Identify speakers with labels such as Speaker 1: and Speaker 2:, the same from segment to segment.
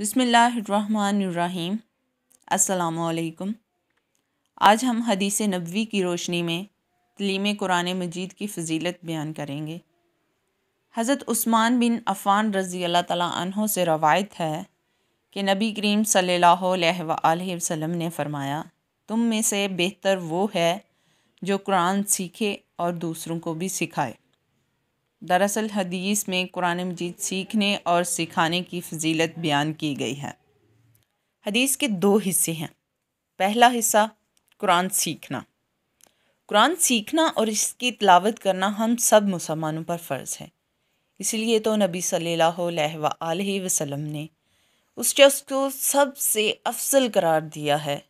Speaker 1: बसमीम् अल्लाम आज हम हदीस नबवी की रोशनी में तलीम कुरान मजीद की फजीलत बयान करेंगे हज़रत उस्मान बिन अफ़ान रज़ी अल्लाह तहों से रवायत है कि नबी करीम सल्लल्लाहु अलैहि वसल्लम ने फ़रमाया तुम में से बेहतर वो है जो कुरान सीखे और दूसरों को भी सिखाए दरअसल हदीस में कुरान मजीद सीखने और सिखाने की फजीलत बयान की गई है हदीस के दो हिस्से हैं पहला हिस्सा कुरान सीखना कुरान सीखना और इसकी तलावत करना हम सब मुसलमानों पर फ़र्ज़ है इसलिए तो नबी सल्लल्लाहु अलैहि वसल्लम ने उस शख्स को सबसे अफजल करार दिया है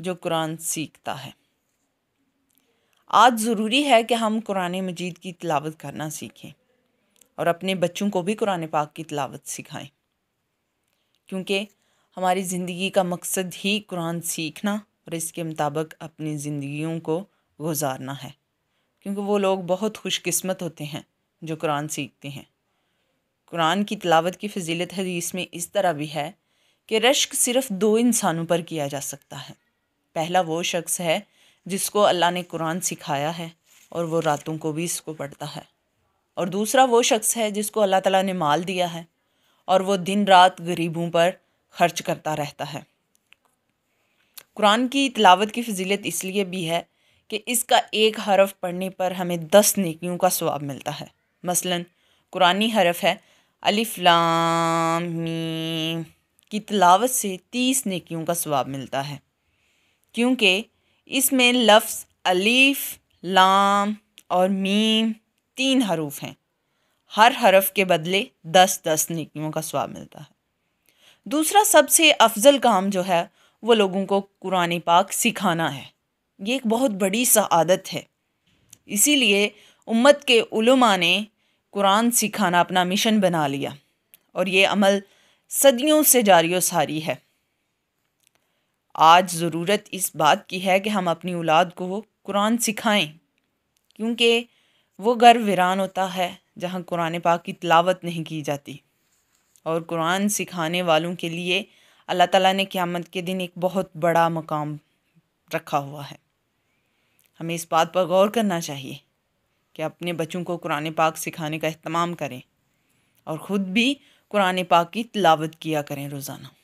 Speaker 1: जो कुरान सीखता है आज ज़रूरी है कि हम कुरान मजीद की तलावत करना सीखें और अपने बच्चों को भी कुरान पाक की तलावत सिखाएं क्योंकि हमारी ज़िंदगी का मकसद ही कुरान सीखना और इसके मुताबिक अपनी ज़िंदगियों को गुजारना है क्योंकि वो लोग बहुत खुशकस्मत होते हैं जो कुरान सीखते हैं कुरान की तलावत की फजीलत हदीस में इस तरह भी है कि रश्क सिर्फ़ दो इंसानों पर किया जा सकता है पहला वो शख्स है जिसको अल्लाह ने कुरान सिखाया है और वो रातों को भी इसको पढ़ता है और दूसरा वो शख्स है जिसको अल्लाह ताला ने माल दिया है और वो दिन रात गरीबों पर खर्च करता रहता है कुरान की तलावत की फजीलत इसलिए भी है कि इसका एक हरफ पढ़ने पर हमें दस नेकियों का स्वाब मिलता है मसलन कुरानी हरफ है अलिफ लाम की तलावत से तीस नेकियों का स्वाब मिलता है क्योंकि इसमें लफ्स अलीफ़ लाम और मीम तीन हरूफ हैं हर हरफ के बदले दस दस नेकियों का स्वाब मिलता है दूसरा सबसे अफजल काम जो है वो लोगों को कुरान पाक सिखाना है ये एक बहुत बड़ी सआदत है इसीलिए उम्मत के उलमा ने कुरान सिखाना अपना मिशन बना लिया और ये अमल सदियों से जारी सारी है आज ज़रूरत इस बात की है कि हम अपनी औलाद को कुरान सिखाएं क्योंकि वो घर वीरान होता है जहाँ कुरान पाक की तलावत नहीं की जाती और कुरान सिखाने वालों के लिए अल्लाह ताला ने क़्यामत के दिन एक बहुत बड़ा मकाम रखा हुआ है हमें इस बात पर गौर करना चाहिए कि अपने बच्चों को कुरान पाक सिखाने का अहतमाम करें और ख़ुद भी कुरान पाक की तलावत किया करें रोज़ाना